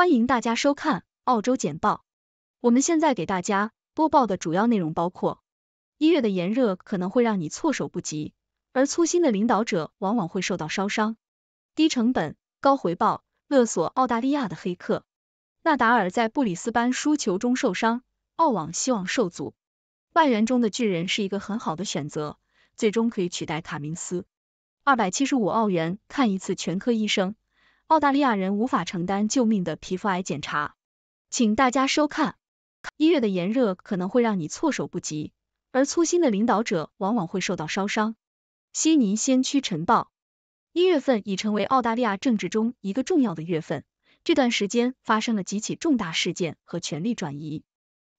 欢迎大家收看澳洲简报。我们现在给大家播报的主要内容包括：一月的炎热可能会让你措手不及，而粗心的领导者往往会受到烧伤。低成本高回报勒索澳大利亚的黑客。纳达尔在布里斯班输球中受伤，澳网希望受阻。外援中的巨人是一个很好的选择，最终可以取代卡明斯。二百七十五澳元看一次全科医生。澳大利亚人无法承担救命的皮肤癌检查，请大家收看。一月的炎热可能会让你措手不及，而粗心的领导者往往会受到烧伤。悉尼先驱晨报，一月份已成为澳大利亚政治中一个重要的月份。这段时间发生了几起重大事件和权力转移。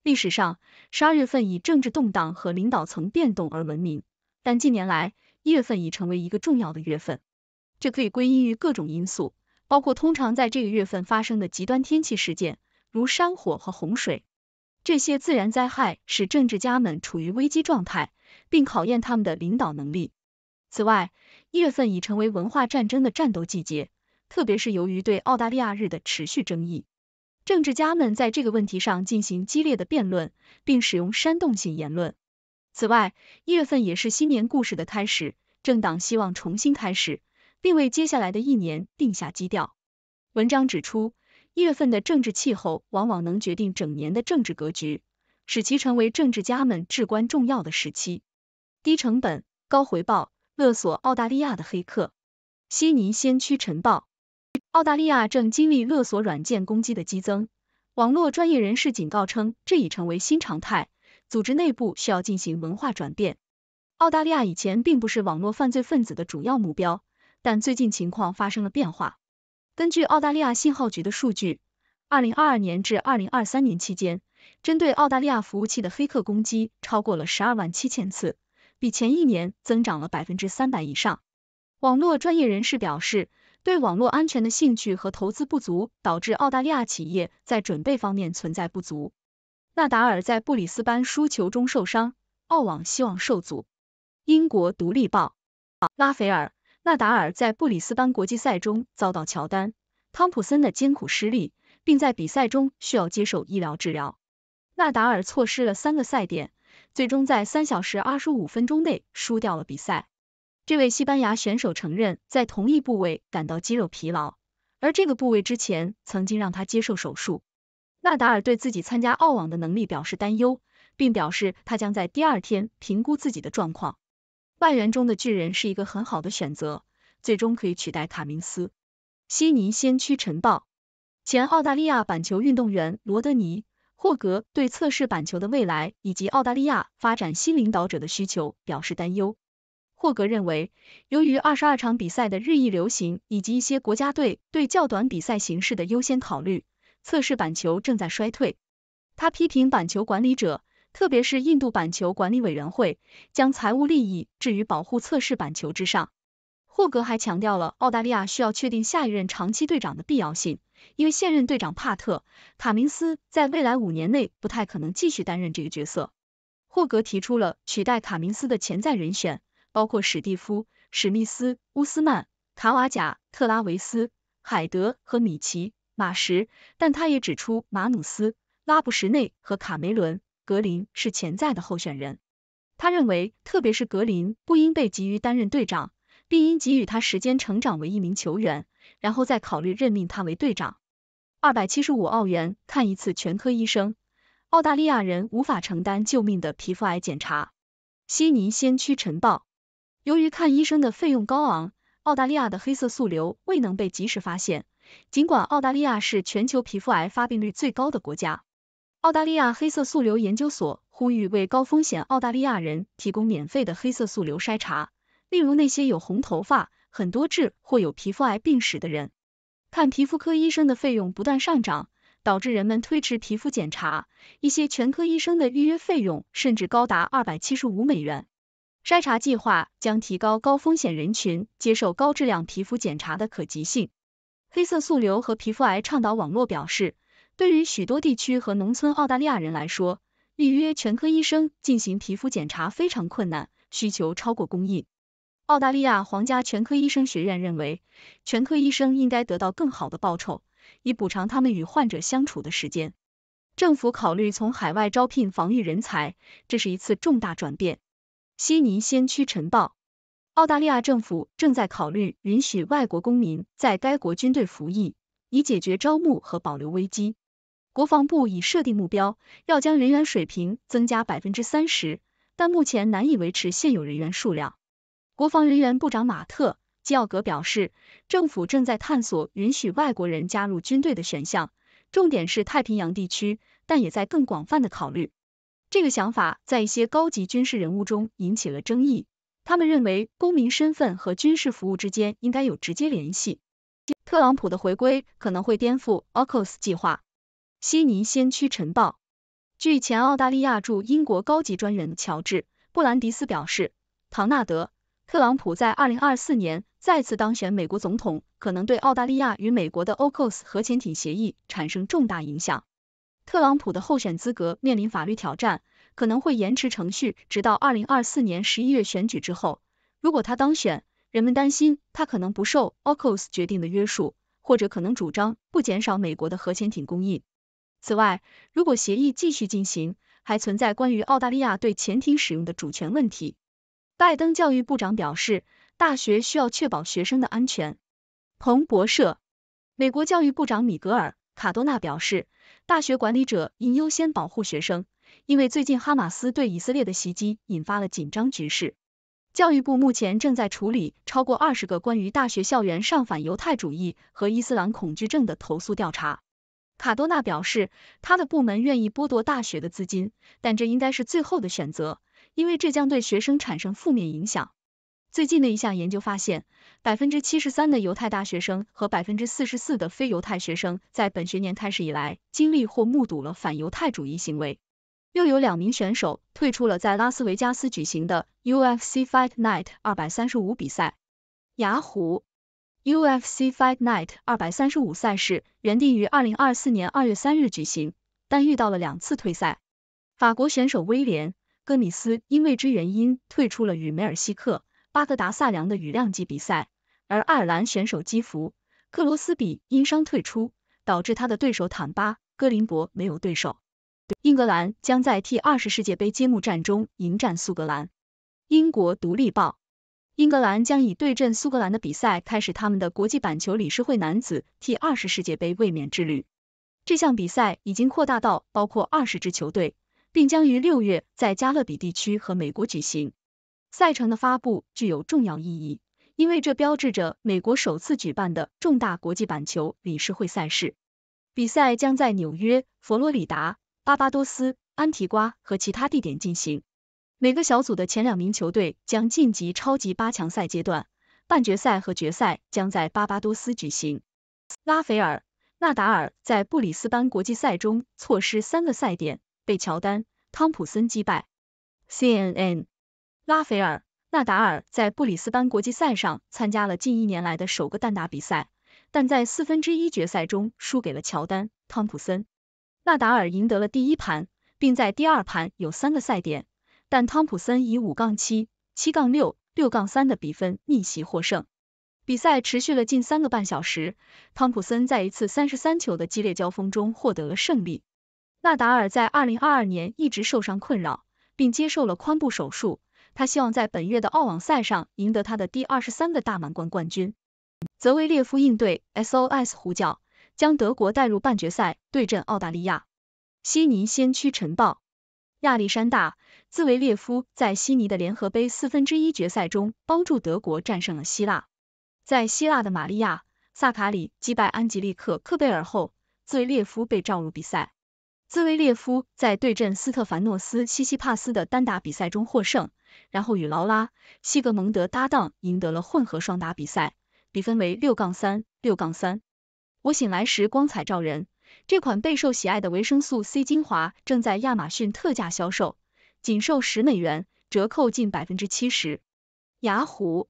历史上，十二月份以政治动荡和领导层变动而闻名，但近年来一月份已成为一个重要的月份，这可以归因于各种因素。包括通常在这个月份发生的极端天气事件，如山火和洪水，这些自然灾害使政治家们处于危机状态，并考验他们的领导能力。此外，一月份已成为文化战争的战斗季节，特别是由于对澳大利亚日的持续争议，政治家们在这个问题上进行激烈的辩论，并使用煽动性言论。此外，一月份也是新年故事的开始，政党希望重新开始。并为接下来的一年定下基调。文章指出，一月份的政治气候往往能决定整年的政治格局，使其成为政治家们至关重要的时期。低成本、高回报，勒索澳大利亚的黑客。悉尼先驱晨报：澳大利亚正经历勒索软件攻击的激增，网络专业人士警告称，这已成为新常态，组织内部需要进行文化转变。澳大利亚以前并不是网络犯罪分子的主要目标。但最近情况发生了变化。根据澳大利亚信号局的数据，二零二二年至二零二三年期间，针对澳大利亚服务器的黑客攻击超过了十二万七千次，比前一年增长了百分之三百以上。网络专业人士表示，对网络安全的兴趣和投资不足，导致澳大利亚企业在准备方面存在不足。纳达尔在布里斯班输球中受伤，澳网希望受阻。英国《独立报》拉斐尔。纳达尔在布里斯班国际赛中遭到乔丹、汤普森的艰苦失利，并在比赛中需要接受医疗治疗。纳达尔错失了三个赛点，最终在三小时二十五分钟内输掉了比赛。这位西班牙选手承认，在同一部位感到肌肉疲劳，而这个部位之前曾经让他接受手术。纳达尔对自己参加澳网的能力表示担忧，并表示他将在第二天评估自己的状况。万元中的巨人是一个很好的选择，最终可以取代卡明斯。悉尼先驱晨报前澳大利亚板球运动员罗德尼·霍格对测试板球的未来以及澳大利亚发展新领导者的需求表示担忧。霍格认为，由于二十二场比赛的日益流行，以及一些国家队对较短比赛形式的优先考虑，测试板球正在衰退。他批评板球管理者。特别是印度板球管理委员会将财务利益置于保护测试板球之上。霍格还强调了澳大利亚需要确定下一任长期队长的必要性，因为现任队长帕特卡明斯在未来五年内不太可能继续担任这个角色。霍格提出了取代卡明斯的潜在人选，包括史蒂夫史密斯、乌斯曼、卡瓦贾、特拉维斯、海德和米奇马什，但他也指出马努斯、拉布什内和卡梅伦。格林是潜在的候选人，他认为，特别是格林不应被急于担任队长，并应给予他时间成长为一名球员，然后再考虑任命他为队长。二百七十五澳元看一次全科医生，澳大利亚人无法承担救命的皮肤癌检查。悉尼先驱晨报，由于看医生的费用高昂，澳大利亚的黑色素瘤未能被及时发现，尽管澳大利亚是全球皮肤癌发病率最高的国家。澳大利亚黑色素瘤研究所呼吁为高风险澳大利亚人提供免费的黑色素瘤筛查，例如那些有红头发、很多痣或有皮肤癌病史的人。看皮肤科医生的费用不断上涨，导致人们推迟皮肤检查。一些全科医生的预约费用甚至高达二百七十五美元。筛查计划将提高高风险人群接受高质量皮肤检查的可及性。黑色素瘤和皮肤癌倡导网络表示。对于许多地区和农村澳大利亚人来说，预约全科医生进行皮肤检查非常困难，需求超过供应。澳大利亚皇家全科医生学院认为，全科医生应该得到更好的报酬，以补偿他们与患者相处的时间。政府考虑从海外招聘防御人才，这是一次重大转变。悉尼先驱晨报：澳大利亚政府正在考虑允许外国公民在该国军队服役，以解决招募和保留危机。国防部已设定目标，要将人员水平增加百分之三十，但目前难以维持现有人员数量。国防人员部长马特·基奥格表示，政府正在探索允许外国人加入军队的选项，重点是太平洋地区，但也在更广泛的考虑。这个想法在一些高级军事人物中引起了争议，他们认为公民身份和军事服务之间应该有直接联系。特朗普的回归可能会颠覆 OCOS 计划。悉尼先驱晨报，据前澳大利亚驻英国高级专员乔治·布兰迪斯表示，唐纳德·特朗普在二零二四年再次当选美国总统，可能对澳大利亚与美国的 OCS o 核潜艇协议产生重大影响。特朗普的候选资格面临法律挑战，可能会延迟程序，直到二零二四年十一月选举之后。如果他当选，人们担心他可能不受 OCS o 决定的约束，或者可能主张不减少美国的核潜艇供应。此外，如果协议继续进行，还存在关于澳大利亚对潜艇使用的主权问题。拜登教育部长表示，大学需要确保学生的安全。彭博社，美国教育部长米格尔·卡多纳表示，大学管理者应优先保护学生，因为最近哈马斯对以色列的袭击引发了紧张局势。教育部目前正在处理超过二十个关于大学校园上反犹太主义和伊斯兰恐惧症的投诉调查。卡多纳表示，他的部门愿意剥夺大学的资金，但这应该是最后的选择，因为这将对学生产生负面影响。最近的一项研究发现，百分之七十三的犹太大学生和百分之四十四的非犹太学生在本学年开始以来经历或目睹了反犹太主义行为。又有两名选手退出了在拉斯维加斯举行的 UFC Fight Night 235比赛。雅虎。UFC Fight Night 235赛事原定于2024年2月3日举行，但遇到了两次退赛。法国选手威廉·戈米斯因未知原因退出了与梅尔西克·巴格达萨良的羽量级比赛，而爱尔兰选手基弗·克罗斯比因伤退出，导致他的对手坦巴·格林伯没有对手。英格兰将在 T20 世界杯揭幕战中迎战苏格兰。英国独立报。英格兰将以对阵苏格兰的比赛开始他们的国际板球理事会男子 T20 世界杯卫冕之旅。这项比赛已经扩大到包括二十支球队，并将于六月在加勒比地区和美国举行。赛程的发布具有重要意义，因为这标志着美国首次举办的重大国际板球理事会赛事。比赛将在纽约、佛罗里达、巴巴多斯、安提瓜和其他地点进行。每个小组的前两名球队将晋级超级八强赛阶段，半决赛和决赛将在巴巴多斯举行。拉斐尔·纳达尔在布里斯班国际赛中错失三个赛点，被乔丹·汤普森击败。CNN。拉斐尔·纳达尔在布里斯班国际赛上参加了近一年来的首个单打比赛，但在四分之一决赛中输给了乔丹·汤普森。纳达尔赢得了第一盘，并在第二盘有三个赛点。但汤普森以五杠七、七杠六、六杠三的比分逆袭获胜。比赛持续了近三个半小时，汤普森在一次三十三球的激烈交锋中获得了胜利。纳达尔在二零二二年一直受伤困扰，并接受了髋部手术。他希望在本月的澳网赛上赢得他的第二十三个大满贯冠军。泽维列夫应对 SOS 呼叫，将德国带入半决赛，对阵澳大利亚。悉尼先驱晨报，亚历山大。兹维列夫在悉尼的联合杯四分之一决赛中帮助德国战胜了希腊。在希腊的玛利亚·萨卡里击败安吉利克·克贝尔后，兹维列夫被召入比赛。兹维列夫在对阵斯特凡诺斯·西西帕斯的单打比赛中获胜，然后与劳拉·西格蒙德搭档赢得了混合双打比赛，比分为六杠三六杠三。我醒来时光彩照人，这款备受喜爱的维生素 C 精华正在亚马逊特价销售。仅售十美元，折扣近百分之七十。雅虎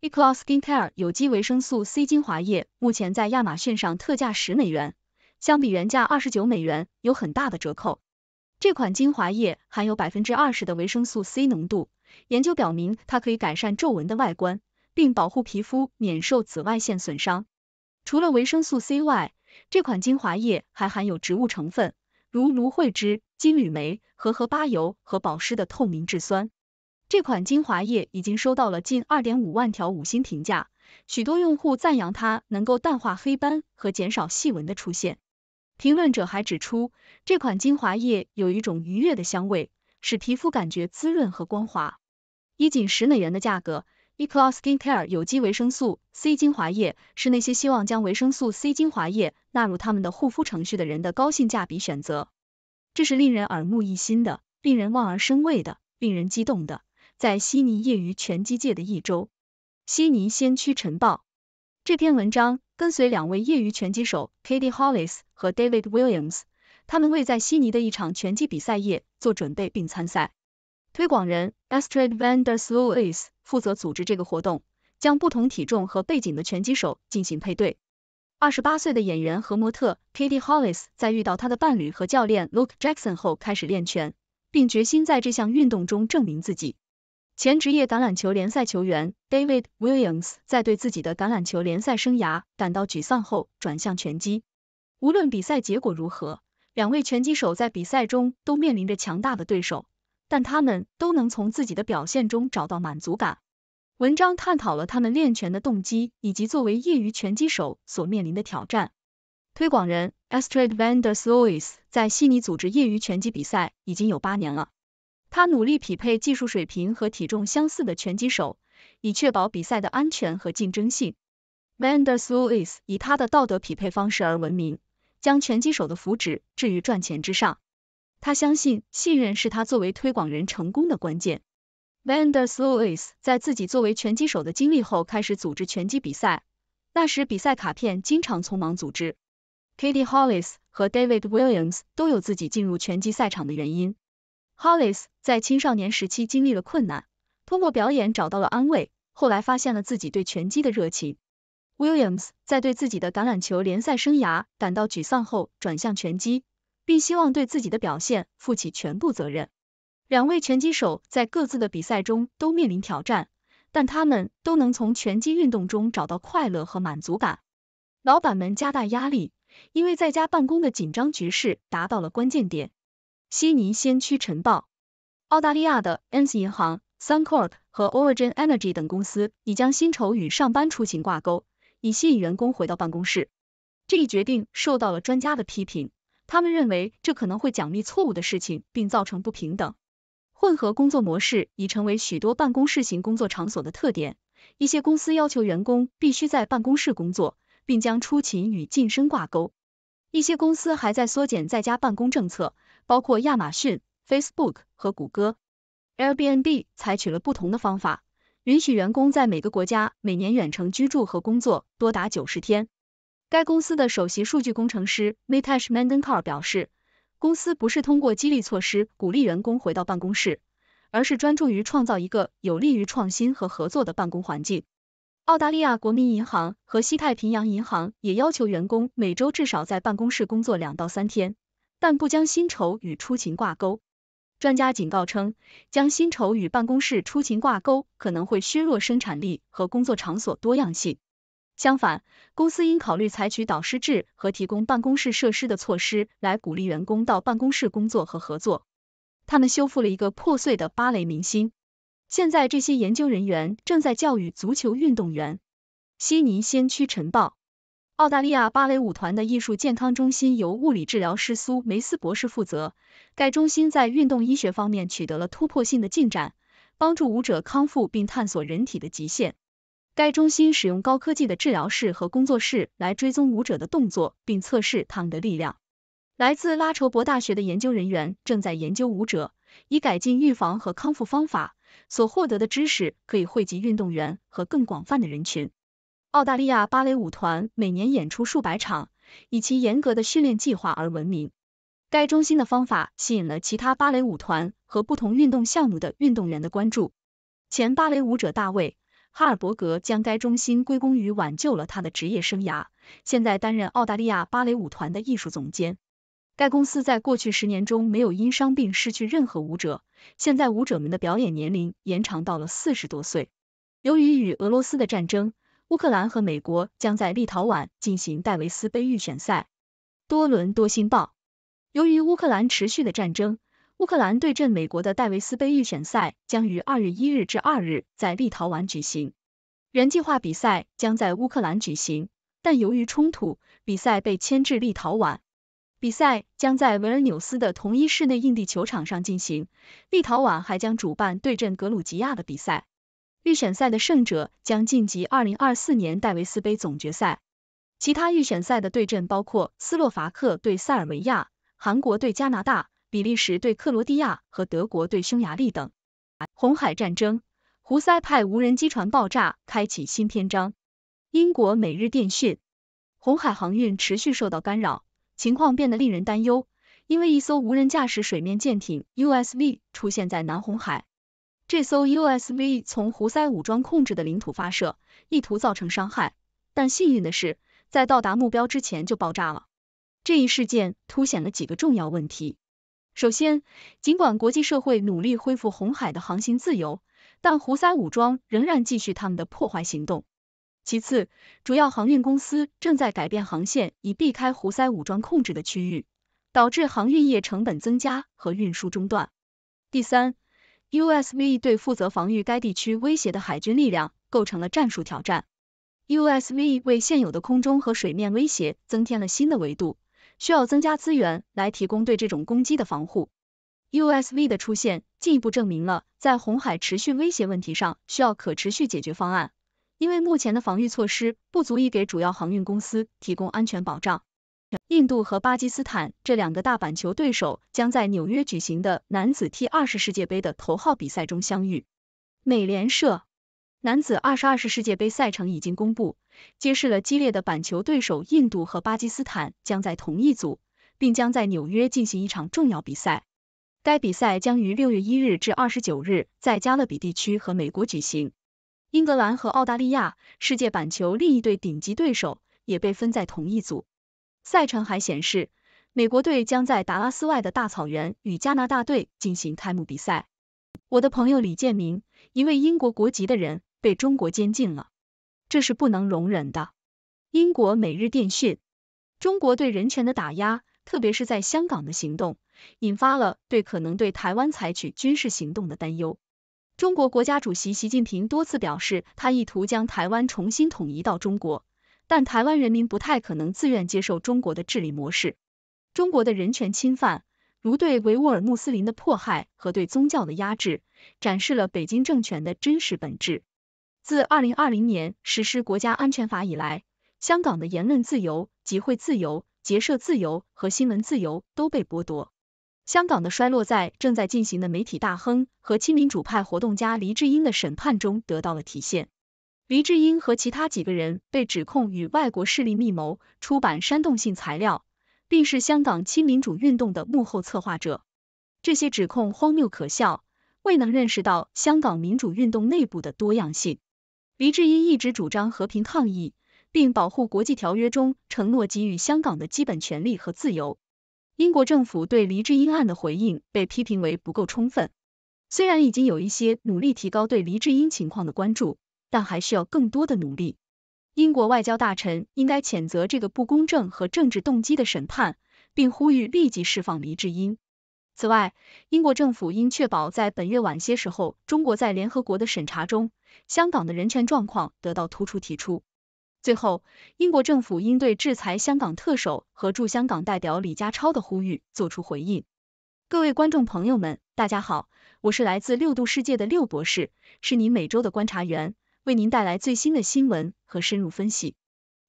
，Eclot Skin Care 有机维生素 C 精华液目前在亚马逊上特价十美元，相比原价二十九美元有很大的折扣。这款精华液含有百分之二十的维生素 C 浓度，研究表明它可以改善皱纹的外观，并保护皮肤免受紫外线损伤。除了维生素 C 外，这款精华液还含有植物成分。如芦荟汁、金缕梅和荷巴油和保湿的透明质酸。这款精华液已经收到了近二点五万条五星评价，许多用户赞扬它能够淡化黑斑和减少细纹的出现。评论者还指出，这款精华液有一种愉悦的香味，使皮肤感觉滋润和光滑。以仅十美元的价格。Ecoskin l Care 有机维生素 C 精华液是那些希望将维生素 C 精华液纳入他们的护肤程序的人的高性价比选择。这是令人耳目一新的，令人望而生畏的，令人激动的。在悉尼业余拳击界的一周，《悉尼先驱晨报》这篇文章跟随两位业余拳击手 k a t i e Hollis 和 David Williams，他们为在悉尼的一场拳击比赛夜做准备并参赛。推广人 Astrid v a n d e r s l u i s 负责组织这个活动，将不同体重和背景的拳击手进行配对。二十八岁的演员和模特 Katie Hollis 在遇到她的伴侣和教练 Luke Jackson 后开始练拳，并决心在这项运动中证明自己。前职业橄榄球联赛球员 David Williams 在对自己的橄榄球联赛生涯感到沮丧后转向拳击。无论比赛结果如何，两位拳击手在比赛中都面临着强大的对手。但他们都能从自己的表现中找到满足感。文章探讨了他们练拳的动机，以及作为业余拳击手所面临的挑战。推广人 Astrid Vandersloois 在悉尼组织业余拳击比赛已经有八年了。他努力匹配技术水平和体重相似的拳击手，以确保比赛的安全和竞争性。Vandersloois 以他的道德匹配方式而闻名，将拳击手的福祉置于赚钱之上。他相信信任是他作为推广人成功的关键。Vander Sloas 在自己作为拳击手的经历后，开始组织拳击比赛。那时比赛卡片经常匆忙组织。k a t i e Hollis 和 David Williams 都有自己进入拳击赛场的原因。Hollis 在青少年时期经历了困难，通过表演找到了安慰，后来发现了自己对拳击的热情。Williams 在对自己的橄榄球联赛生涯感到沮丧后，转向拳击。并希望对自己的表现负起全部责任。两位拳击手在各自的比赛中都面临挑战，但他们都能从拳击运动中找到快乐和满足感。老板们加大压力，因为在家办公的紧张局势达到了关键点。悉尼先驱晨报，澳大利亚的 NS 银行、SunCorp 和 Origin Energy 等公司已将薪酬与上班出行挂钩，以吸引员工回到办公室。这一决定受到了专家的批评。他们认为，这可能会奖励错误的事情，并造成不平等。混合工作模式已成为许多办公室型工作场所的特点。一些公司要求员工必须在办公室工作，并将出勤与晋升挂钩。一些公司还在缩减在家办公政策，包括亚马逊、Facebook 和谷歌。Airbnb 采取了不同的方法，允许员工在每个国家每年远程居住和工作多达九十天。该公司的首席数据工程师 Matash m a n d e n k a r 表示，公司不是通过激励措施鼓励员工回到办公室，而是专注于创造一个有利于创新和合作的办公环境。澳大利亚国民银行和西太平洋银行也要求员工每周至少在办公室工作两到三天，但不将薪酬与出勤挂钩。专家警告称，将薪酬与办公室出勤挂钩可能会削弱生产力和工作场所多样性。相反，公司应考虑采取导师制和提供办公室设施的措施，来鼓励员工到办公室工作和合作。他们修复了一个破碎的芭蕾明星。现在，这些研究人员正在教育足球运动员。悉尼先驱晨报：澳大利亚芭蕾舞团的艺术健康中心由物理治疗师苏梅斯博士负责。该中心在运动医学方面取得了突破性的进展，帮助舞者康复并探索人体的极限。该中心使用高科技的治疗室和工作室来追踪舞者的动作，并测试他们的力量。来自拉筹伯大学的研究人员正在研究舞者，以改进预防和康复方法。所获得的知识可以惠及运动员和更广泛的人群。澳大利亚芭蕾舞团每年演出数百场，以其严格的训练计划而闻名。该中心的方法吸引了其他芭蕾舞团和不同运动项目的运动员的关注。前芭蕾舞者大卫。哈尔伯格将该中心归功于挽救了他的职业生涯。现在担任澳大利亚芭蕾舞团的艺术总监。该公司在过去十年中没有因伤病失去任何舞者。现在舞者们的表演年龄延长到了四十多岁。由于与俄罗斯的战争，乌克兰和美国将在立陶宛进行戴维斯杯预选赛。多伦多新报。由于乌克兰持续的战争。乌克兰对阵美国的戴维斯杯预选赛将于二月一日至二日在立陶宛举行。原计划比赛将在乌克兰举行，但由于冲突，比赛被迁至立陶宛。比赛将在维尔纽斯的同一室内硬地球场上进行。立陶宛还将主办对阵格鲁吉亚的比赛。预选赛的胜者将晋级二零二四年戴维斯杯总决赛。其他预选赛的对阵包括斯洛伐克对塞尔维亚、韩国对加拿大。比利时对克罗地亚和德国对匈牙利等红海战争，胡塞派无人机船爆炸开启新篇章。英国每日电讯：红海航运持续受到干扰，情况变得令人担忧，因为一艘无人驾驶水面舰艇 USV 出现在南红海。这艘 USV 从胡塞武装控制的领土发射，意图造成伤害，但幸运的是，在到达目标之前就爆炸了。这一事件凸显了几个重要问题。首先，尽管国际社会努力恢复红海的航行自由，但胡塞武装仍然继续他们的破坏行动。其次，主要航运公司正在改变航线以避开胡塞武装控制的区域，导致航运业成本增加和运输中断。第三，USV 对负责防御该地区威胁的海军力量构成了战术挑战。USV 为现有的空中和水面威胁增添了新的维度。需要增加资源来提供对这种攻击的防护。USV 的出现进一步证明了在红海持续威胁问题上需要可持续解决方案，因为目前的防御措施不足以给主要航运公司提供安全保障。印度和巴基斯坦这两个大板球对手将在纽约举行的男子 T20 世界杯的头号比赛中相遇。美联社。男子二十二世世界杯赛程已经公布，揭示了激烈的板球对手印度和巴基斯坦将在同一组，并将在纽约进行一场重要比赛。该比赛将于六月一日至二十九日在加勒比地区和美国举行。英格兰和澳大利亚，世界板球另一对顶级对手，也被分在同一组。赛程还显示，美国队将在达拉斯外的大草原与加拿大队进行开幕比赛。我的朋友李建明，一位英国国籍的人。被中国监禁了，这是不能容忍的。英国《每日电讯》：中国对人权的打压，特别是在香港的行动，引发了对可能对台湾采取军事行动的担忧。中国国家主席习近平多次表示，他意图将台湾重新统一到中国，但台湾人民不太可能自愿接受中国的治理模式。中国的人权侵犯，如对维吾尔穆斯林的迫害和对宗教的压制，展示了北京政权的真实本质。自二零二零年实施《国家安全法》以来，香港的言论自由、集会自由、结社自由和新闻自由都被剥夺。香港的衰落在正在进行的媒体大亨和亲民主派活动家黎智英的审判中得到了体现。黎智英和其他几个人被指控与外国势力密谋出版煽动性材料，并是香港亲民主运动的幕后策划者。这些指控荒谬可笑，未能认识到香港民主运动内部的多样性。黎智英一直主张和平抗议，并保护国际条约中承诺给予香港的基本权利和自由。英国政府对黎智英案的回应被批评为不够充分。虽然已经有一些努力提高对黎智英情况的关注，但还需要更多的努力。英国外交大臣应该谴责这个不公正和政治动机的审判，并呼吁立即释放黎智英。此外，英国政府应确保在本月晚些时候，中国在联合国的审查中，香港的人权状况得到突出提出。最后，英国政府应对制裁香港特首和驻香港代表李家超的呼吁做出回应。各位观众朋友们，大家好，我是来自六度世界的六博士，是您每周的观察员，为您带来最新的新闻和深入分析。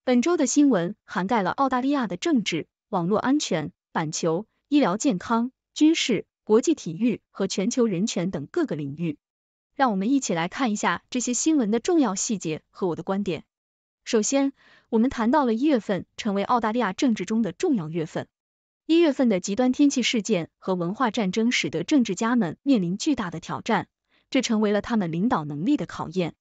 本周的新闻涵盖了澳大利亚的政治、网络安全、板球、医疗健康。军事、国际体育和全球人权等各个领域，让我们一起来看一下这些新闻的重要细节和我的观点。首先，我们谈到了一月份成为澳大利亚政治中的重要月份。一月份的极端天气事件和文化战争使得政治家们面临巨大的挑战，这成为了他们领导能力的考验。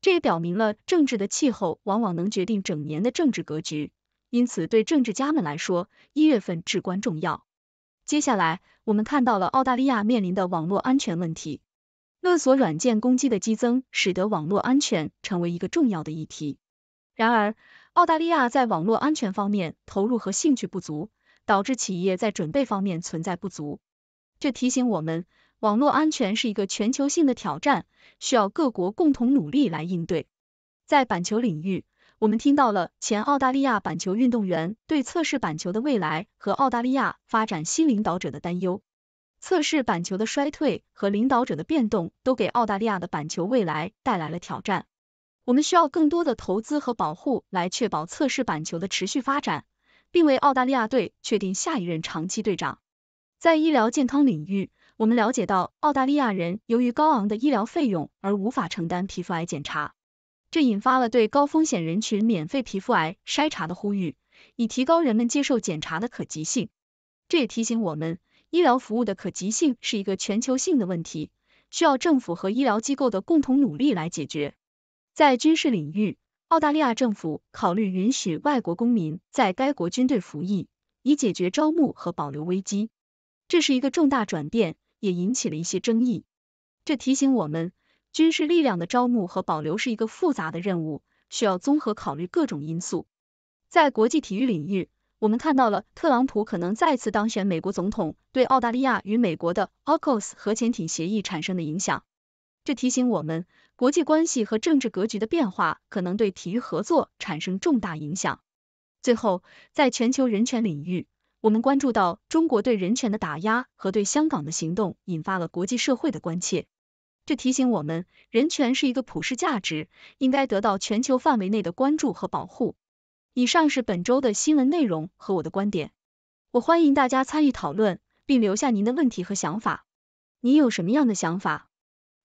这也表明了政治的气候往往能决定整年的政治格局，因此对政治家们来说，一月份至关重要。接下来，我们看到了澳大利亚面临的网络安全问题。勒索软件攻击的激增，使得网络安全成为一个重要的议题。然而，澳大利亚在网络安全方面投入和兴趣不足，导致企业在准备方面存在不足。这提醒我们，网络安全是一个全球性的挑战，需要各国共同努力来应对。在板球领域，我们听到了前澳大利亚板球运动员对测试板球的未来和澳大利亚发展新领导者的担忧。测试板球的衰退和领导者的变动都给澳大利亚的板球未来带来了挑战。我们需要更多的投资和保护来确保测试板球的持续发展，并为澳大利亚队确定下一任长期队长。在医疗健康领域，我们了解到澳大利亚人由于高昂的医疗费用而无法承担皮肤癌检查。这引发了对高风险人群免费皮肤癌筛查的呼吁，以提高人们接受检查的可及性。这也提醒我们，医疗服务的可及性是一个全球性的问题，需要政府和医疗机构的共同努力来解决。在军事领域，澳大利亚政府考虑允许外国公民在该国军队服役，以解决招募和保留危机。这是一个重大转变，也引起了一些争议。这提醒我们。军事力量的招募和保留是一个复杂的任务，需要综合考虑各种因素。在国际体育领域，我们看到了特朗普可能再次当选美国总统对澳大利亚与美国的 AUKUS 核潜艇协议产生的影响。这提醒我们，国际关系和政治格局的变化可能对体育合作产生重大影响。最后，在全球人权领域，我们关注到中国对人权的打压和对香港的行动引发了国际社会的关切。这提醒我们，人权是一个普世价值，应该得到全球范围内的关注和保护。以上是本周的新闻内容和我的观点，我欢迎大家参与讨论，并留下您的问题和想法。您有什么样的想法？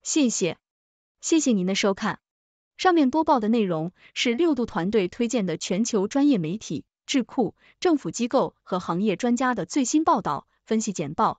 谢谢，谢谢您的收看。上面播报的内容是六度团队推荐的全球专业媒体、智库、政府机构和行业专家的最新报道、分析简报。